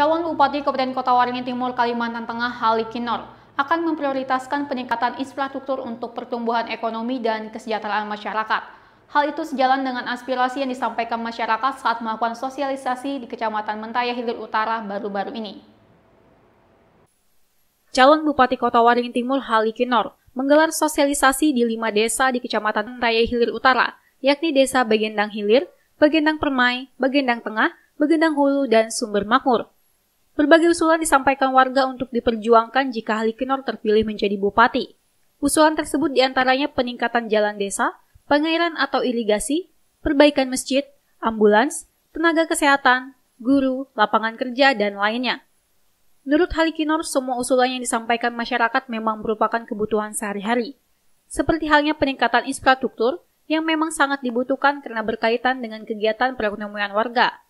Calon Bupati Kabupaten Kota Waringin Timur Kalimantan Tengah Halikinor akan memprioritaskan peningkatan infrastruktur untuk pertumbuhan ekonomi dan kesejahteraan masyarakat. Hal itu sejalan dengan aspirasi yang disampaikan masyarakat saat melakukan sosialisasi di Kecamatan Mentaya Hilir Utara baru-baru ini. Calon Bupati Kota Waringin Timur Halikinor menggelar sosialisasi di lima desa di Kecamatan Mentaya Hilir Utara, yakni Desa Begendang Hilir, Begendang Permai, Begendang Tengah, Begendang Hulu, dan Sumber Makmur. Berbagai usulan disampaikan warga untuk diperjuangkan jika Halikinor terpilih menjadi bupati. Usulan tersebut diantaranya peningkatan jalan desa, pengairan atau irigasi, perbaikan masjid, ambulans, tenaga kesehatan, guru, lapangan kerja, dan lainnya. Menurut Halikinor, semua usulan yang disampaikan masyarakat memang merupakan kebutuhan sehari-hari. Seperti halnya peningkatan infrastruktur yang memang sangat dibutuhkan karena berkaitan dengan kegiatan perekonomian warga.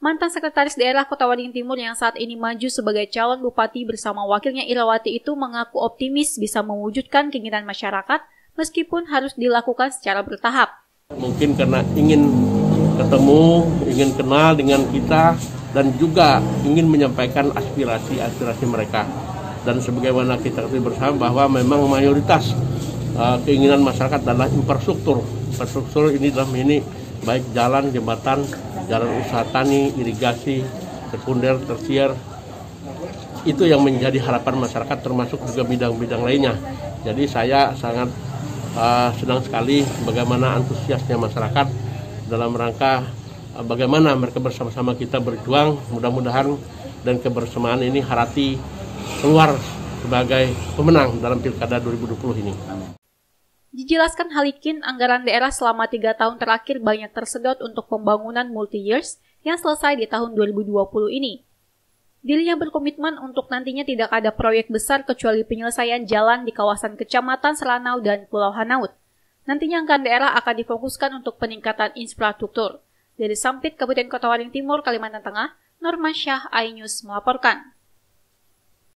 Mantan Sekretaris Daerah Kota Waringin Timur yang saat ini maju sebagai calon bupati bersama wakilnya Irawati itu mengaku optimis bisa mewujudkan keinginan masyarakat meskipun harus dilakukan secara bertahap. Mungkin karena ingin ketemu, ingin kenal dengan kita, dan juga ingin menyampaikan aspirasi-aspirasi mereka. Dan sebagaimana kita ketahui bersama bahwa memang mayoritas uh, keinginan masyarakat adalah infrastruktur. Infrastruktur ini dalam ini baik jalan, jembatan, jalan usaha tani, irigasi, sekunder, tersier. Itu yang menjadi harapan masyarakat termasuk juga bidang-bidang lainnya. Jadi saya sangat uh, senang sekali bagaimana antusiasnya masyarakat dalam rangka uh, bagaimana mereka bersama-sama kita berjuang. Mudah-mudahan dan kebersamaan ini harati keluar sebagai pemenang dalam Pilkada 2020 ini. Dijelaskan Halikin, anggaran daerah selama tiga tahun terakhir banyak tersedot untuk pembangunan multi-years yang selesai di tahun 2020 ini. Dirinya berkomitmen untuk nantinya tidak ada proyek besar kecuali penyelesaian jalan di kawasan Kecamatan Selanau dan Pulau Hanaut. Nantinya anggaran daerah akan difokuskan untuk peningkatan infrastruktur. Dari Sampit, Kabupaten Kota Waring Timur, Kalimantan Tengah, Norman Syah, iNews melaporkan.